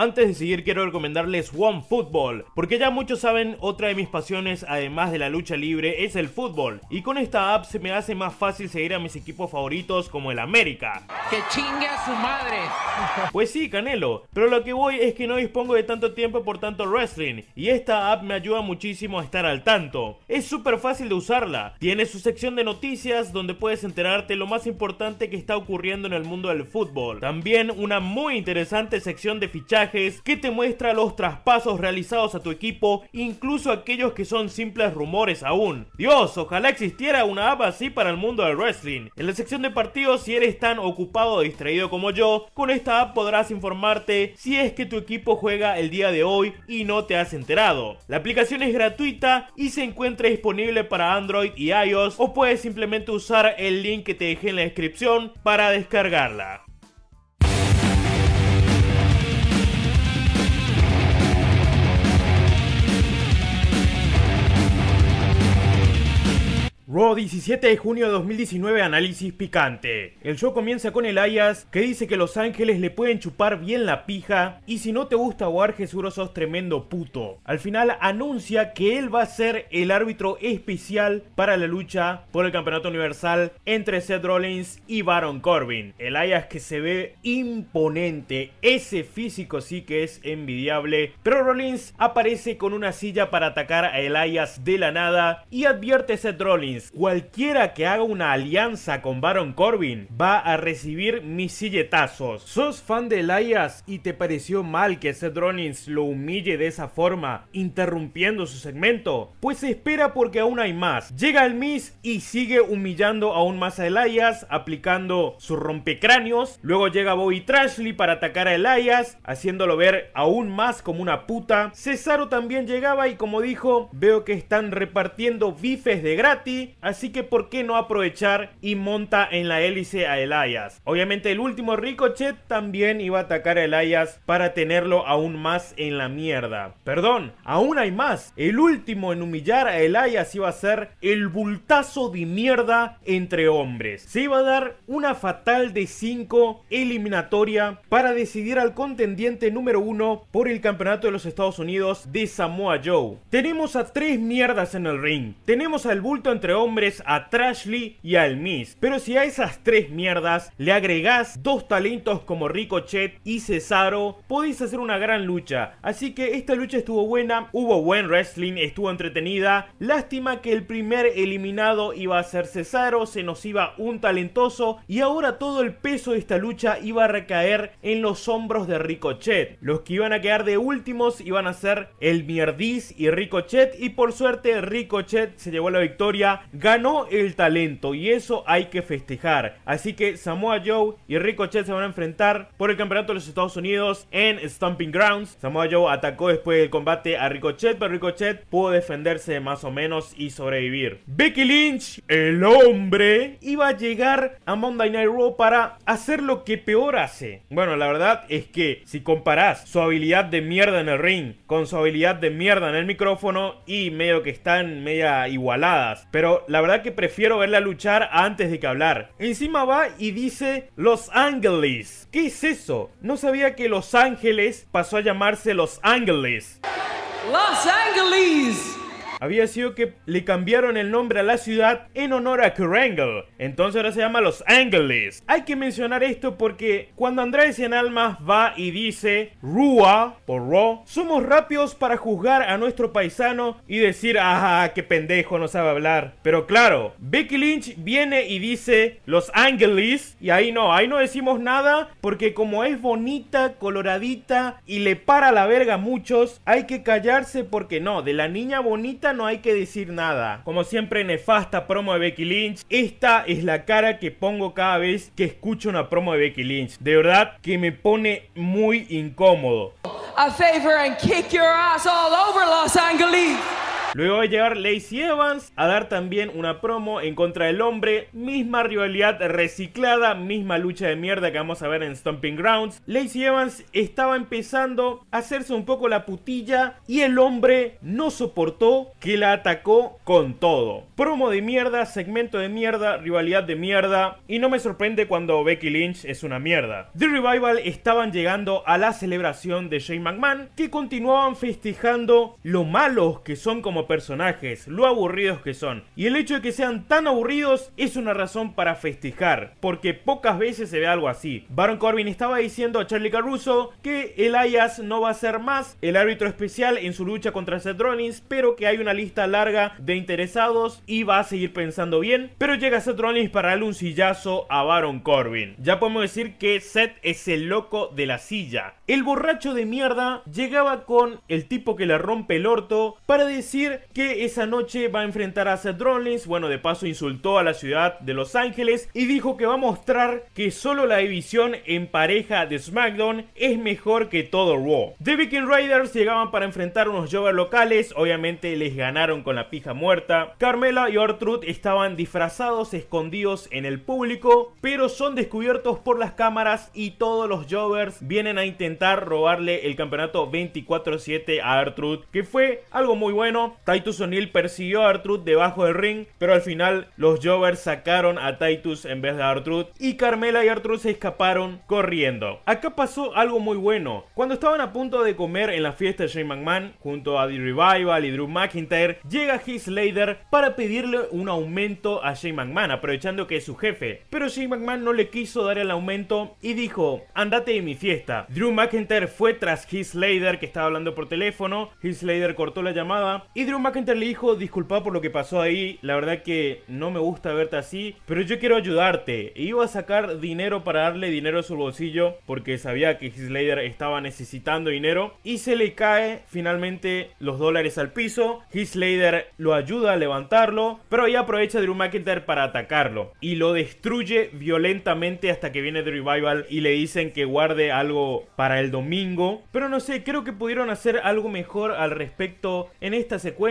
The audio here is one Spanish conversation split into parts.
Antes de seguir quiero recomendarles One Football, porque ya muchos saben otra de mis pasiones además de la lucha libre es el fútbol y con esta app se me hace más fácil seguir a mis equipos favoritos como el América. Que chingue a su madre. Pues sí, Canelo, pero lo que voy es que no dispongo de tanto tiempo por tanto wrestling y esta app me ayuda muchísimo a estar al tanto. Es súper fácil de usarla, tiene su sección de noticias donde puedes enterarte lo más importante que está ocurriendo en el mundo del fútbol. También una muy interesante sección de fichajes que te muestra los traspasos realizados a tu equipo, incluso aquellos que son simples rumores aún. Dios, ojalá existiera una app así para el mundo del wrestling. En la sección de partidos, si eres tan ocupado o distraído como yo, con esta app podrás informarte si es que tu equipo juega el día de hoy y no te has enterado. La aplicación es gratuita y se encuentra disponible para Android y iOS o puedes simplemente usar el link que te dejé en la descripción para descargarla. 17 de junio de 2019 Análisis picante. El show comienza con Elias que dice que los ángeles le pueden chupar bien la pija y si no te gusta Warge Jesús sos tremendo puto. Al final anuncia que él va a ser el árbitro especial para la lucha por el campeonato universal entre Seth Rollins y Baron Corbin. Elias que se ve imponente, ese físico sí que es envidiable, pero Rollins aparece con una silla para atacar a Elias de la nada y advierte a Seth Rollins cualquiera que haga una alianza con Baron Corbin va a recibir mis silletazos. ¿Sos fan de Elias y te pareció mal que Seth lo humille de esa forma, interrumpiendo su segmento? Pues espera porque aún hay más. Llega el Miss y sigue humillando aún más a Elias, aplicando sus rompecráneos. Luego llega Bobby Trashley para atacar a Elias, haciéndolo ver aún más como una puta. Cesaro también llegaba y como dijo, veo que están repartiendo bifes de gratis así que por qué no aprovechar y monta en la hélice a Elias. Obviamente el último Ricochet también iba a atacar a Elias para tenerlo aún más en la mierda. Perdón, aún hay más. El último en humillar a Elias iba a ser el bultazo de mierda entre hombres. Se iba a dar una fatal de 5 eliminatoria para decidir al contendiente número 1 por el campeonato de los Estados Unidos de Samoa Joe. Tenemos a tres mierdas en el ring. Tenemos al bulto entre hombres a Trashley y al Miss. Pero si a esas tres mierdas le agregás dos talentos como Ricochet y Cesaro, podéis hacer una gran lucha. Así que esta lucha estuvo buena, hubo buen wrestling, estuvo entretenida. Lástima que el primer eliminado iba a ser Cesaro, se nos iba un talentoso y ahora todo el peso de esta lucha iba a recaer en los hombros de Ricochet. Los que iban a quedar de últimos iban a ser el Mierdiz y Ricochet y por suerte Ricochet se llevó la victoria ganó el talento y eso hay que festejar. Así que Samoa Joe y Ricochet se van a enfrentar por el campeonato de los Estados Unidos en Stomping Grounds. Samoa Joe atacó después del combate a Ricochet, pero Ricochet pudo defenderse más o menos y sobrevivir. Becky Lynch, el hombre, iba a llegar a Monday Night Raw para hacer lo que peor hace. Bueno, la verdad es que si comparás su habilidad de mierda en el ring con su habilidad de mierda en el micrófono y medio que están media igualadas, pero la verdad que prefiero verla luchar antes de que hablar. Encima va y dice Los Ángeles. ¿Qué es eso? No sabía que Los Ángeles pasó a llamarse Los Ángeles. Los Ángeles había sido que le cambiaron el nombre a la ciudad en honor a Kerrangle. Entonces ahora se llama Los Angeles. Hay que mencionar esto porque cuando Andrés en Almas va y dice Rua por Ro, somos rápidos para juzgar a nuestro paisano y decir, ah, qué pendejo, no sabe hablar. Pero claro, Becky Lynch viene y dice Los Angeles. y ahí no, ahí no decimos nada porque como es bonita, coloradita y le para la verga a muchos, hay que callarse porque no, de la niña bonita no hay que decir nada. Como siempre, nefasta promo de Becky Lynch. Esta es la cara que pongo cada vez que escucho una promo de Becky Lynch. De verdad que me pone muy incómodo. A favor and kick your ass all over Los Angeles. Luego va a llegar Lacey Evans a dar también una promo en contra del hombre. Misma rivalidad reciclada, misma lucha de mierda que vamos a ver en Stomping Grounds. Lacey Evans estaba empezando a hacerse un poco la putilla y el hombre no soportó que la atacó con todo. Promo de mierda, segmento de mierda, rivalidad de mierda. Y no me sorprende cuando Becky Lynch es una mierda. The Revival estaban llegando a la celebración de Shane McMahon que continuaban festejando lo malos que son como personajes, lo aburridos que son. Y el hecho de que sean tan aburridos es una razón para festejar, porque pocas veces se ve algo así. Baron Corbin estaba diciendo a Charlie Caruso que Elias no va a ser más el árbitro especial en su lucha contra Seth Rollins, pero que hay una lista larga de interesados y va a seguir pensando bien. Pero llega Seth Rollins para darle un sillazo a Baron Corbin. Ya podemos decir que Seth es el loco de la silla. El borracho de mierda llegaba con el tipo que le rompe el orto para decir que esa noche va a enfrentar a Seth Rollins, bueno, de paso insultó a la ciudad de Los Ángeles y dijo que va a mostrar que solo la división en pareja de SmackDown es mejor que todo Raw. The Viking Raiders llegaban para enfrentar unos Jovers locales, obviamente les ganaron con la pija muerta. Carmela y Ortrud estaban disfrazados, escondidos en el público, pero son descubiertos por las cámaras y todos los Jovers vienen a intentar robarle el campeonato 24-7 a Ortrud, que fue algo muy bueno. Titus O'Neill persiguió a Artruth debajo del ring, pero al final los Jovers sacaron a Titus en vez de Artruth y Carmela y Artruth se escaparon corriendo. Acá pasó algo muy bueno. Cuando estaban a punto de comer en la fiesta de Shane McMahon, junto a The Revival y Drew McIntyre, llega Heath Slater para pedirle un aumento a Shane McMahon, aprovechando que es su jefe. Pero Shane McMahon no le quiso dar el aumento y dijo, andate de mi fiesta. Drew McIntyre fue tras Heath Slater que estaba hablando por teléfono, Heath Slater cortó la llamada y Drew McIntyre le dijo, disculpa por lo que pasó ahí, la verdad que no me gusta verte así, pero yo quiero ayudarte. iba a sacar dinero para darle dinero a su bolsillo porque sabía que Slater estaba necesitando dinero y se le cae finalmente los dólares al piso. Slater lo ayuda a levantarlo, pero ahí aprovecha Drew McIntyre para atacarlo y lo destruye violentamente hasta que viene The Revival y le dicen que guarde algo para el domingo. Pero no sé, creo que pudieron hacer algo mejor al respecto en esta secuencia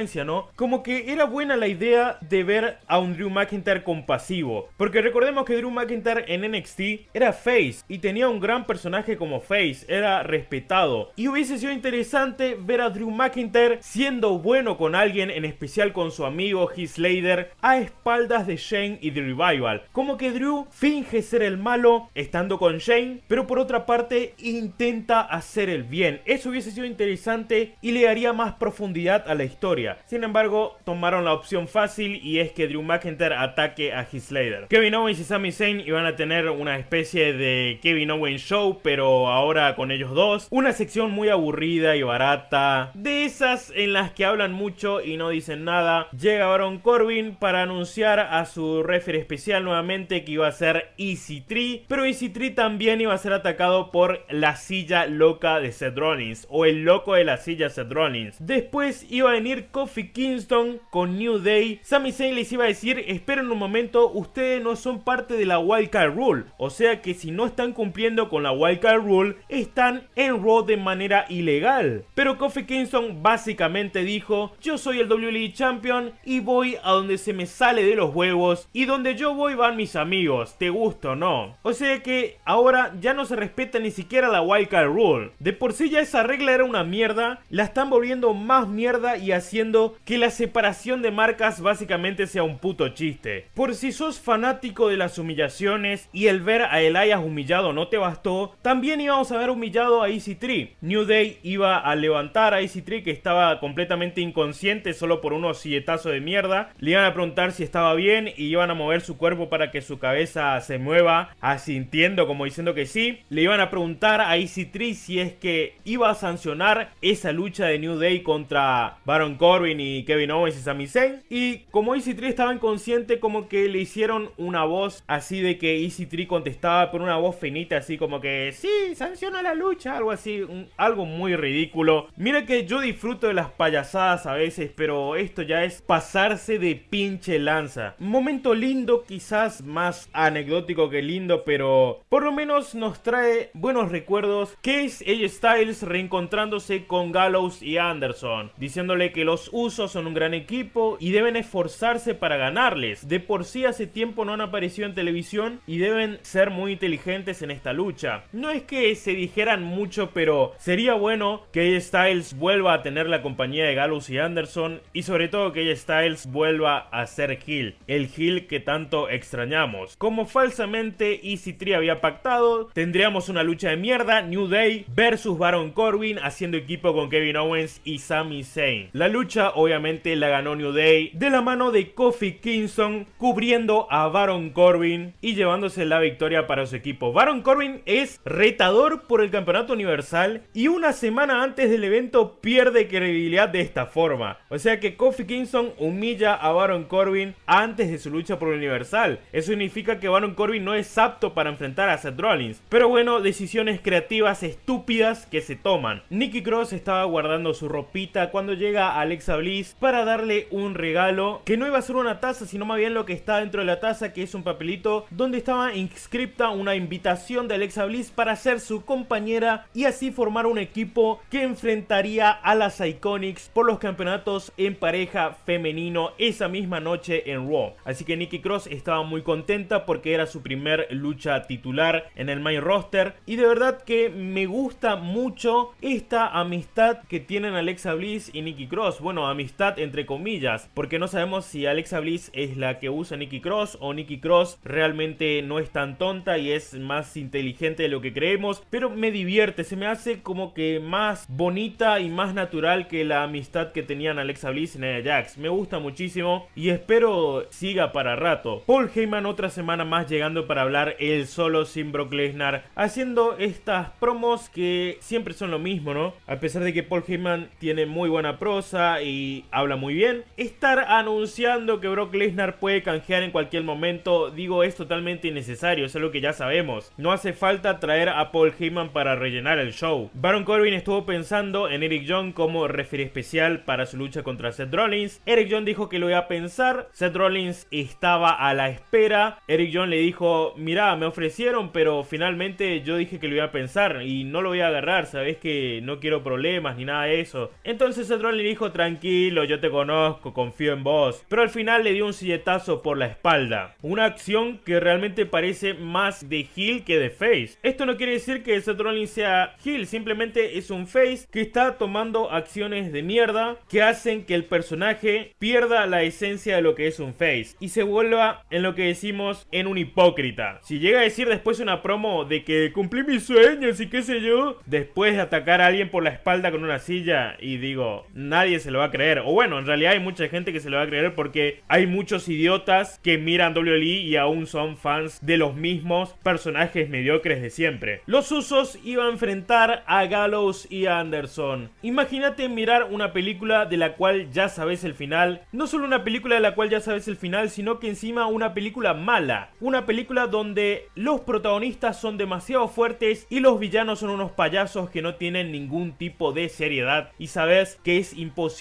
como que era buena la idea de ver a un Drew McIntyre compasivo. Porque recordemos que Drew McIntyre en NXT era face y tenía un gran personaje como face, era respetado. Y hubiese sido interesante ver a Drew McIntyre siendo bueno con alguien, en especial con su amigo Heath Slater, a espaldas de Shane y The Revival. Como que Drew finge ser el malo estando con Shane, pero por otra parte intenta hacer el bien. Eso hubiese sido interesante y le daría más profundidad a la historia. Sin embargo, tomaron la opción fácil y es que Drew McIntyre ataque a Heath Kevin Owens y Sami Zayn iban a tener una especie de Kevin Owens Show, pero ahora con ellos dos. Una sección muy aburrida y barata, de esas en las que hablan mucho y no dicen nada. Llega Baron Corbin para anunciar a su referee especial nuevamente que iba a ser Easy Tree, pero Easy Tree también iba a ser atacado por la silla loca de Seth Rollins o el loco de la silla Seth Rollins. Después iba a venir Kofi Kingston con New Day, Sami Zayn les iba a decir, esperen un momento, ustedes no son parte de la Wild Card Rule, o sea que si no están cumpliendo con la Wild Card Rule, están en road de manera ilegal. Pero Kofi Kingston básicamente dijo, yo soy el WWE Champion y voy a donde se me sale de los huevos y donde yo voy van mis amigos, te gusto o no. O sea que ahora ya no se respeta ni siquiera la Wild Card Rule. De por sí ya esa regla era una mierda, la están volviendo más mierda y así que la separación de marcas básicamente sea un puto chiste. Por si sos fanático de las humillaciones y el ver a Elias humillado no te bastó, también íbamos a ver humillado a Easy Tree. New Day iba a levantar a Easy Tree que estaba completamente inconsciente solo por unos silletazos de mierda. Le iban a preguntar si estaba bien y iban a mover su cuerpo para que su cabeza se mueva asintiendo como diciendo que sí. Le iban a preguntar a Easy Tree si es que iba a sancionar esa lucha de New Day contra Baron Corbin Corbin y Kevin Owens y Sami Zayn. Y como Easy 3 estaba inconsciente, como que le hicieron una voz así de que Easy 3 contestaba con una voz finita, así como que sí, sanciona la lucha, algo así, algo muy ridículo. Mira que yo disfruto de las payasadas a veces, pero esto ya es pasarse de pinche lanza. Momento lindo, quizás más anecdótico que lindo, pero por lo menos nos trae buenos recuerdos. Case AJ Styles reencontrándose con Gallows y Anderson, diciéndole que los usos son un gran equipo y deben esforzarse para ganarles. De por sí hace tiempo no han aparecido en televisión y deben ser muy inteligentes en esta lucha. No es que se dijeran mucho, pero sería bueno que Styles vuelva a tener la compañía de Gallows y Anderson y sobre todo que Styles vuelva a ser Hill, el Hill que tanto extrañamos. Como falsamente Easy Tree había pactado, tendríamos una lucha de mierda New Day versus Baron Corbin haciendo equipo con Kevin Owens y Sami Zayn. La lucha obviamente la ganó New Day de la mano de Kofi Kingston cubriendo a Baron Corbin y llevándose la victoria para su equipo. Baron Corbin es retador por el campeonato universal y una semana antes del evento pierde credibilidad de esta forma. O sea que Kofi Kingston humilla a Baron Corbin antes de su lucha por el universal. Eso significa que Baron Corbin no es apto para enfrentar a Seth Rollins. Pero bueno, decisiones creativas estúpidas que se toman. Nicky Cross estaba guardando su ropita cuando llega Alex Alexa Bliss para darle un regalo que no iba a ser una taza, sino más bien lo que está dentro de la taza, que es un papelito donde estaba inscripta una invitación de Alexa Bliss para ser su compañera y así formar un equipo que enfrentaría a las Iconics por los campeonatos en pareja femenino esa misma noche en Raw. Así que Nikki Cross estaba muy contenta porque era su primer lucha titular en el main roster y de verdad que me gusta mucho esta amistad que tienen Alexa Bliss y Nikki Cross bueno, amistad entre comillas, porque no sabemos si Alexa Bliss es la que usa Nikki Cross o Nikki Cross realmente no es tan tonta y es más inteligente de lo que creemos, pero me divierte, se me hace como que más bonita y más natural que la amistad que tenían Alexa Bliss y Nia Jax. Me gusta muchísimo y espero siga para rato. Paul Heyman otra semana más llegando para hablar él solo sin Brock Lesnar, haciendo estas promos que siempre son lo mismo, ¿no? A pesar de que Paul Heyman tiene muy buena prosa, y habla muy bien. Estar anunciando que Brock Lesnar puede canjear en cualquier momento, digo, es totalmente innecesario, es lo que ya sabemos. No hace falta traer a Paul Heyman para rellenar el show. Baron Corbin estuvo pensando en Eric John como referee especial para su lucha contra Seth Rollins. Eric John dijo que lo iba a pensar, Seth Rollins estaba a la espera. Eric John le dijo, mirá, me ofrecieron, pero finalmente yo dije que lo iba a pensar y no lo voy a agarrar, Sabes que no quiero problemas ni nada de eso. Entonces Seth Rollins dijo, tranquilo, yo te conozco, confío en vos. Pero al final le dio un silletazo por la espalda. Una acción que realmente parece más de heel que de face. Esto no quiere decir que Seth Rollins sea heel, simplemente es un face que está tomando acciones de mierda que hacen que el personaje pierda la esencia de lo que es un face y se vuelva en lo que decimos en un hipócrita. Si llega a decir después una promo de que cumplí mis sueños y qué sé yo, después de atacar a alguien por la espalda con una silla y digo, nadie se se lo va a creer. O bueno, en realidad hay mucha gente que se lo va a creer porque hay muchos idiotas que miran WWE y aún son fans de los mismos personajes mediocres de siempre. Los usos iban a enfrentar a Gallows y a Anderson. Imagínate mirar una película de la cual ya sabes el final. No solo una película de la cual ya sabes el final, sino que encima una película mala. Una película donde los protagonistas son demasiado fuertes y los villanos son unos payasos que no tienen ningún tipo de seriedad y sabes que es imposible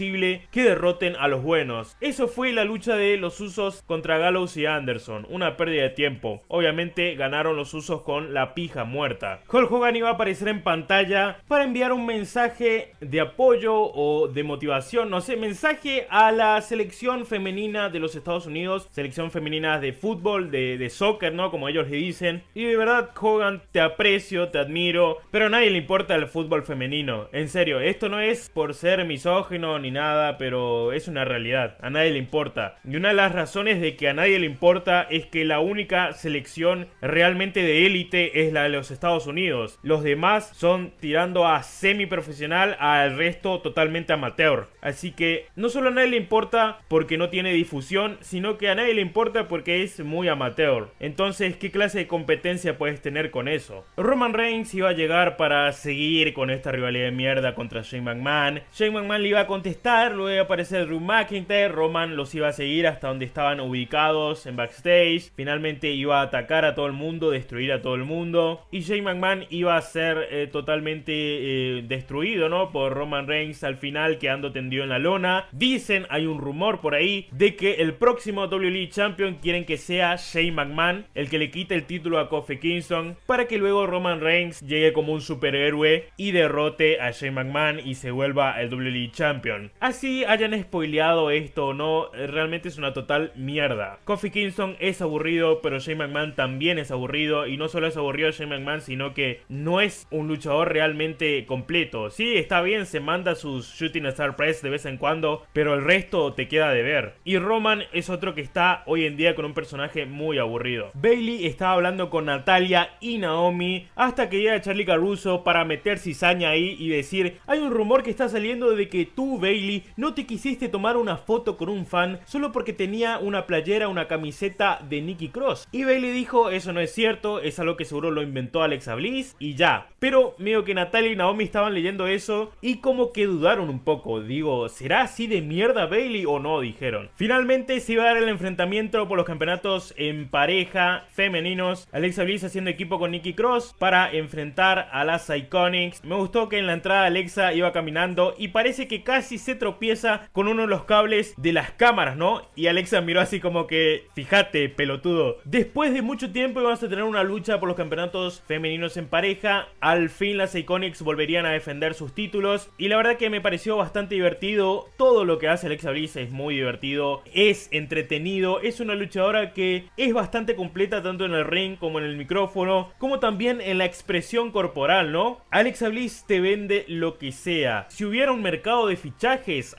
que derroten a los buenos. Eso fue la lucha de los usos contra Gallows y Anderson, una pérdida de tiempo. Obviamente ganaron los usos con la pija muerta. Hulk Hogan iba a aparecer en pantalla para enviar un mensaje de apoyo o de motivación, no sé, mensaje a la selección femenina de los Estados Unidos, selección femenina de fútbol, de, de soccer, ¿no? Como ellos le dicen. Y de verdad, Hogan, te aprecio, te admiro, pero a nadie le importa el fútbol femenino. En serio, esto no es por ser misógino nada, pero es una realidad, a nadie le importa. Y una de las razones de que a nadie le importa es que la única selección realmente de élite es la de los Estados Unidos. Los demás son tirando a semi profesional, al resto totalmente amateur. Así que no solo a nadie le importa porque no tiene difusión, sino que a nadie le importa porque es muy amateur. Entonces, ¿qué clase de competencia puedes tener con eso? Roman Reigns iba a llegar para seguir con esta rivalidad de mierda contra Shane McMahon. Shane McMahon le iba a contestar Luego aparecer Drew McIntyre. Roman los iba a seguir hasta donde estaban ubicados en backstage. Finalmente iba a atacar a todo el mundo, destruir a todo el mundo. Y Shane McMahon iba a ser eh, totalmente eh, destruido, ¿no? Por Roman Reigns al final, quedando tendido en la lona. Dicen, hay un rumor por ahí, de que el próximo WWE Champion quieren que sea Shane McMahon, el que le quite el título a Kofi Kingston, para que luego Roman Reigns llegue como un superhéroe y derrote a Shane McMahon y se vuelva el WWE Champion. Así hayan spoileado esto o no, eh, realmente es una total mierda. Kofi Kingston es aburrido, pero Shane McMahon también es aburrido. Y no solo es aburrido Shane McMahon, sino que no es un luchador realmente completo. Sí, está bien, se manda sus Shooting Star Press de vez en cuando, pero el resto te queda de ver. Y Roman es otro que está hoy en día con un personaje muy aburrido. Bailey estaba hablando con Natalia y Naomi hasta que llega Charlie Caruso para meter cizaña ahí y decir, hay un rumor que está saliendo de que tú, Bailey, no te quisiste tomar una foto con un fan solo porque tenía una playera, una camiseta de Nicky Cross. Y Bailey dijo, eso no es cierto, es algo que seguro lo inventó Alexa Bliss y ya. Pero medio que Natalia y Naomi estaban leyendo eso y como que dudaron un poco. Digo, ¿será así de mierda Bailey o no? Dijeron. Finalmente se iba a dar el enfrentamiento por los campeonatos en pareja femeninos. Alexa Bliss haciendo equipo con Nikki Cross para enfrentar a las Iconics. Me gustó que en la entrada Alexa iba caminando y parece que casi se tropieza con uno de los cables de las cámaras, ¿no? Y Alexa miró así como que, fíjate, pelotudo. Después de mucho tiempo íbamos a tener una lucha por los campeonatos femeninos en pareja. Al fin las Iconics volverían a defender sus títulos. Y la verdad que me pareció bastante divertido. Todo lo que hace Alexa Bliss es muy divertido. Es entretenido. Es una luchadora que es bastante completa tanto en el ring como en el micrófono. Como también en la expresión corporal, ¿no? Alexa Bliss te vende lo que sea. Si hubiera un mercado de ficha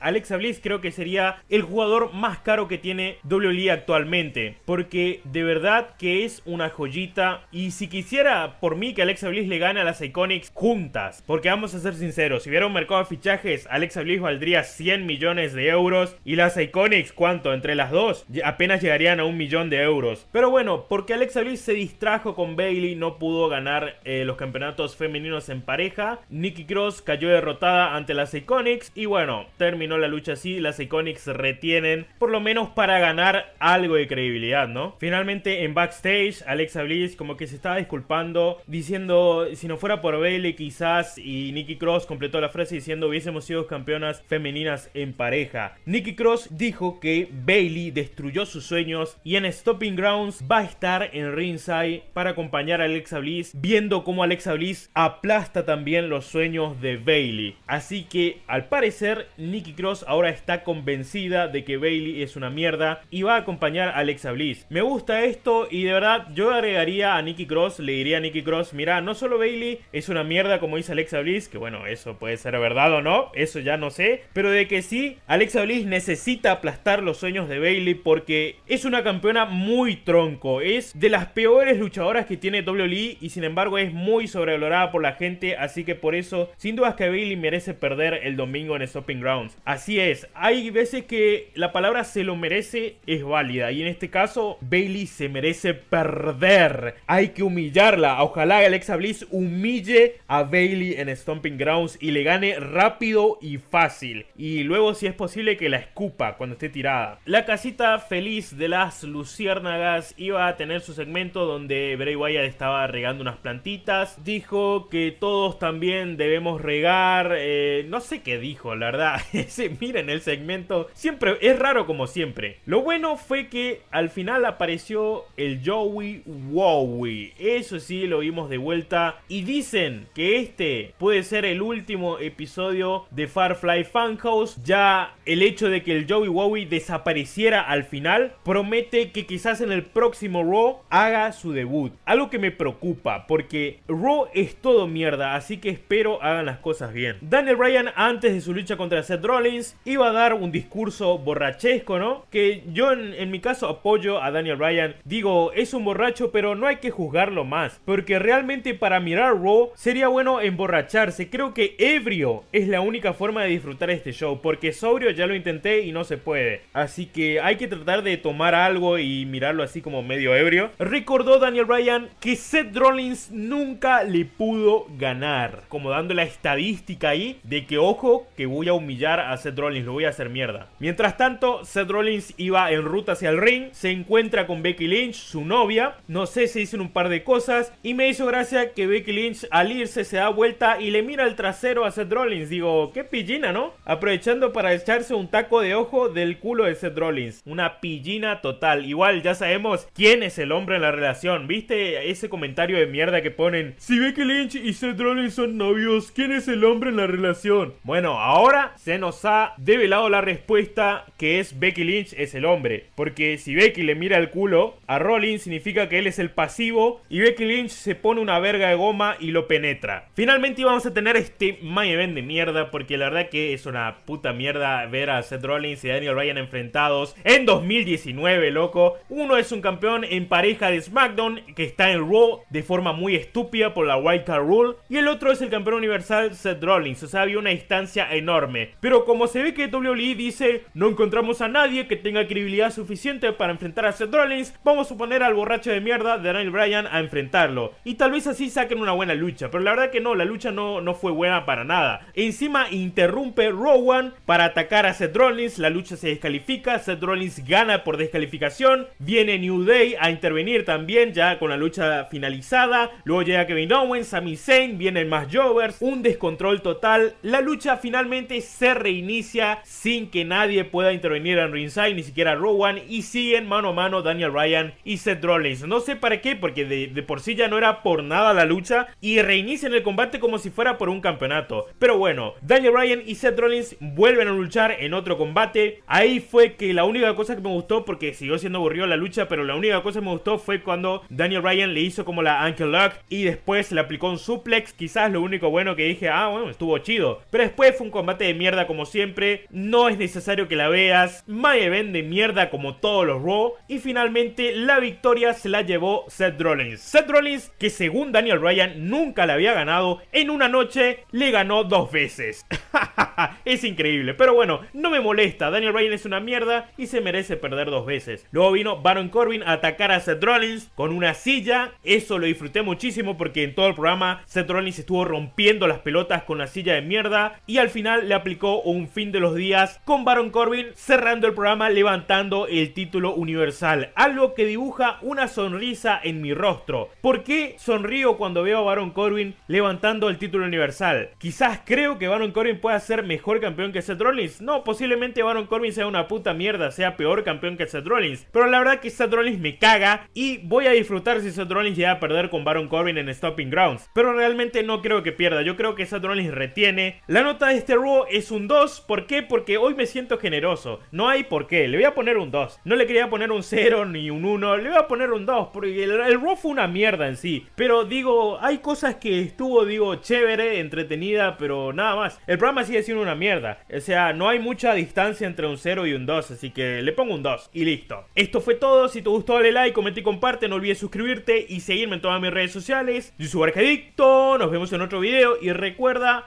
Alexa Bliss creo que sería el jugador más caro que tiene WWE actualmente. Porque de verdad que es una joyita. Y si quisiera por mí que Alexa Bliss le gane a las Iconics juntas. Porque vamos a ser sinceros, si hubiera un mercado de fichajes, Alexa Bliss valdría 100 millones de euros. Y las Iconics, ¿cuánto? Entre las dos, apenas llegarían a un millón de euros. Pero bueno, porque Alexa Bliss se distrajo con Bailey, no pudo ganar eh, los campeonatos femeninos en pareja. Nikki Cross cayó derrotada ante las Iconics. Y bueno, terminó la lucha así, las Iconics retienen, por lo menos para ganar algo de credibilidad, ¿no? Finalmente en backstage, Alexa Bliss como que se estaba disculpando, diciendo, si no fuera por Bailey quizás, y Nikki Cross completó la frase diciendo, hubiésemos sido campeonas femeninas en pareja. Nikki Cross dijo que Bailey destruyó sus sueños y en Stopping Grounds va a estar en ringside para acompañar a Alexa Bliss, viendo cómo Alexa Bliss aplasta también los sueños de Bailey. Así que al parecer Nikki Cross ahora está convencida de que Bailey es una mierda y va a acompañar a Alexa Bliss. Me gusta esto y de verdad yo agregaría a Nikki Cross, le diría a Nikki Cross, mira, no solo Bailey es una mierda como dice Alexa Bliss, que bueno, eso puede ser verdad o no, eso ya no sé, pero de que sí, Alexa Bliss necesita aplastar los sueños de Bailey porque es una campeona muy tronco, es de las peores luchadoras que tiene WWE y sin embargo es muy sobrevalorada por la gente, así que por eso, sin dudas que Bailey merece perder el domingo en el Grounds. Así es, hay veces que la palabra se lo merece es válida y en este caso Bailey se merece perder. Hay que humillarla. Ojalá Alexa Bliss humille a Bailey en Stomping Grounds y le gane rápido y fácil. Y luego si es posible que la escupa cuando esté tirada. La casita feliz de las luciérnagas iba a tener su segmento donde Bray Wyatt estaba regando unas plantitas. Dijo que todos también debemos regar. Eh, no sé qué dijo, la verdad se miren el segmento. Siempre es raro como siempre. Lo bueno fue que al final apareció el Joey Wowie. Eso sí, lo vimos de vuelta. Y dicen que este puede ser el último episodio de Farfly Funhouse. Ya el hecho de que el Joey Wowie desapareciera al final promete que quizás en el próximo Raw haga su debut. Algo que me preocupa porque Raw es todo mierda, así que espero hagan las cosas bien. Daniel Bryan antes de su lucha contra Seth Rollins, iba a dar un discurso borrachesco, ¿no? Que yo en, mi caso apoyo a Daniel Bryan. Digo, es un borracho, pero no hay que juzgarlo más. Porque realmente para mirar Raw sería bueno emborracharse. Creo que ebrio es la única forma de disfrutar este show. Porque sobrio ya lo intenté y no se puede. Así que hay que tratar de tomar algo y mirarlo así como medio ebrio. Recordó Daniel Bryan que Seth Rollins nunca le pudo ganar. Como dando la estadística ahí de que ojo que voy a un a Seth Rollins, lo voy a hacer mierda. Mientras tanto, Seth Rollins iba en ruta hacia el ring, se encuentra con Becky Lynch, su novia, no sé, si dicen un par de cosas y me hizo gracia que Becky Lynch al irse se da vuelta y le mira el trasero a Seth Rollins, digo, qué pillina, ¿no? Aprovechando para echarse un taco de ojo del culo de Seth Rollins, una pillina total, igual ya sabemos quién es el hombre en la relación, ¿viste ese comentario de mierda que ponen? Si Becky Lynch y Seth Rollins son novios, ¿quién es el hombre en la relación? Bueno, ahora se nos ha develado la respuesta que es Becky Lynch es el hombre. Porque si Becky le mira el culo a Rollins significa que él es el pasivo y Becky Lynch se pone una verga de goma y lo penetra. Finalmente vamos a tener este main event de mierda porque la verdad que es una puta mierda ver a Seth Rollins y Daniel Ryan enfrentados en 2019, loco. Uno es un campeón en pareja de SmackDown que está en Raw de forma muy estúpida por la White Card Rule y el otro es el campeón universal Seth Rollins. O sea, había una distancia enorme. Pero como se ve que WWE dice, no encontramos a nadie que tenga credibilidad suficiente para enfrentar a Seth Rollins, vamos a poner al borracho de mierda de Daniel Bryan a enfrentarlo. Y tal vez así saquen una buena lucha, pero la verdad que no, la lucha no, no fue buena para nada. Encima interrumpe Rowan para atacar a Seth Rollins, la lucha se descalifica, Seth Rollins gana por descalificación, viene New Day a intervenir también ya con la lucha finalizada, luego llega Kevin Owens, Sami Zayn, vienen más Jovers, un descontrol total, la lucha finalmente se reinicia sin que nadie pueda intervenir en ringside, ni siquiera Rowan, y siguen mano a mano Daniel Ryan y Seth Rollins. No sé para qué, porque de, por sí ya no era por nada la lucha, y reinician el combate como si fuera por un campeonato. Pero bueno, Daniel Ryan y Seth Rollins vuelven a luchar en otro combate. Ahí fue que la única cosa que me gustó, porque siguió siendo aburrido la lucha, pero la única cosa que me gustó fue cuando Daniel Ryan le hizo como la Angel Luck y después le aplicó un suplex. Quizás lo único bueno que dije, ah, bueno, estuvo chido. Pero después fue un combate de mierda como siempre, no es necesario que la veas, Mae Event de mierda como todos los Raw y finalmente la victoria se la llevó Seth Rollins. Seth Rollins que según Daniel Ryan nunca la había ganado, en una noche le ganó dos veces. es increíble, pero bueno, no me molesta, Daniel Ryan es una mierda y se merece perder dos veces. Luego vino Baron Corbin a atacar a Seth Rollins con una silla, eso lo disfruté muchísimo porque en todo el programa Seth Rollins estuvo rompiendo las pelotas con la silla de mierda y al final le o un fin de los días con Baron Corbin cerrando el programa levantando el título universal, algo que dibuja una sonrisa en mi rostro. ¿Por qué sonrío cuando veo a Baron Corbin levantando el título universal? Quizás creo que Baron Corbin pueda ser mejor campeón que Seth Rollins. No, posiblemente Baron Corbin sea una puta mierda, sea peor campeón que Seth Rollins. Pero la verdad que Seth Rollins me caga y voy a disfrutar si Seth Rollins llega a perder con Baron Corbin en Stopping Grounds. Pero realmente no creo que pierda, yo creo que Seth Rollins retiene. La nota de este rubo es es un 2. ¿Por qué? Porque hoy me siento generoso. No hay por qué. Le voy a poner un 2. No le quería poner un 0 ni un 1. Le voy a poner un 2. Porque el, el fue una mierda en sí. Pero digo, hay cosas que estuvo, digo, chévere, entretenida, pero nada más. El programa sigue siendo una mierda. O sea, no hay mucha distancia entre un 0 y un 2. Así que le pongo un 2. Y listo. Esto fue todo. Si te gustó, dale like, comenta y comparte. No olvides suscribirte y seguirme en todas mis redes sociales. Yo soy Arcadicto. Nos vemos en otro video. Y recuerda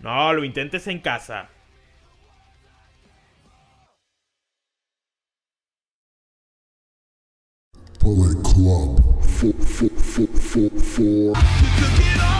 no, lo intentes en casa. Bullet Club. Four, four, four,